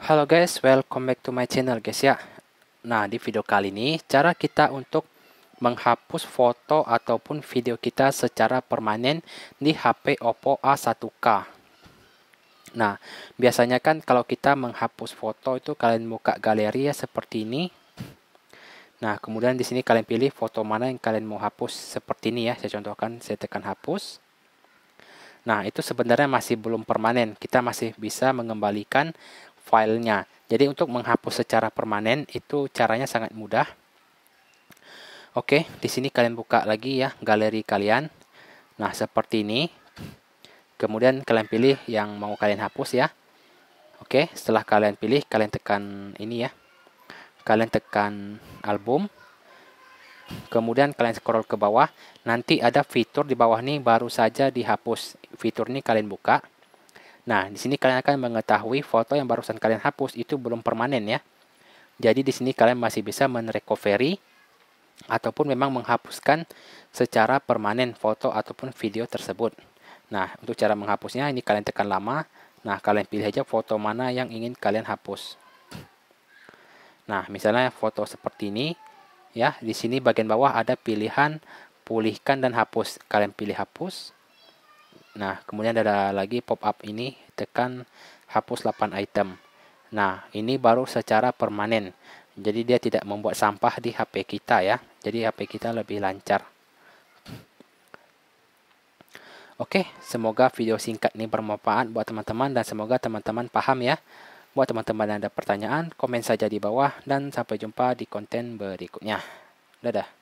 Halo guys, welcome back to my channel guys ya. Nah, di video kali ini cara kita untuk menghapus foto ataupun video kita secara permanen di HP Oppo A1K. Nah, biasanya kan kalau kita menghapus foto itu kalian buka galeri ya seperti ini. Nah, kemudian di sini kalian pilih foto mana yang kalian mau hapus seperti ini ya. Saya contohkan, saya tekan hapus. Nah, itu sebenarnya masih belum permanen. Kita masih bisa mengembalikan filenya. Jadi untuk menghapus secara permanen itu caranya sangat mudah. Oke, di sini kalian buka lagi ya galeri kalian. Nah, seperti ini. Kemudian kalian pilih yang mau kalian hapus ya. Oke, setelah kalian pilih, kalian tekan ini ya. Kalian tekan album. Kemudian kalian scroll ke bawah. Nanti ada fitur di bawah nih baru saja dihapus. Fitur ini kalian buka. Nah, di sini kalian akan mengetahui foto yang barusan kalian hapus itu belum permanen ya. Jadi di sini kalian masih bisa merecovery ataupun memang menghapuskan secara permanen foto ataupun video tersebut. Nah, untuk cara menghapusnya ini kalian tekan lama. Nah, kalian pilih aja foto mana yang ingin kalian hapus. Nah, misalnya foto seperti ini ya, di sini bagian bawah ada pilihan pulihkan dan hapus. Kalian pilih hapus. Nah, kemudian ada lagi pop-up ini, tekan hapus 8 item. Nah, ini baru secara permanen. Jadi dia tidak membuat sampah di HP kita ya. Jadi HP kita lebih lancar. Oke, semoga video singkat ini bermanfaat buat teman-teman dan semoga teman-teman paham ya. Buat teman-teman yang ada pertanyaan, komen saja di bawah dan sampai jumpa di konten berikutnya. Dadah.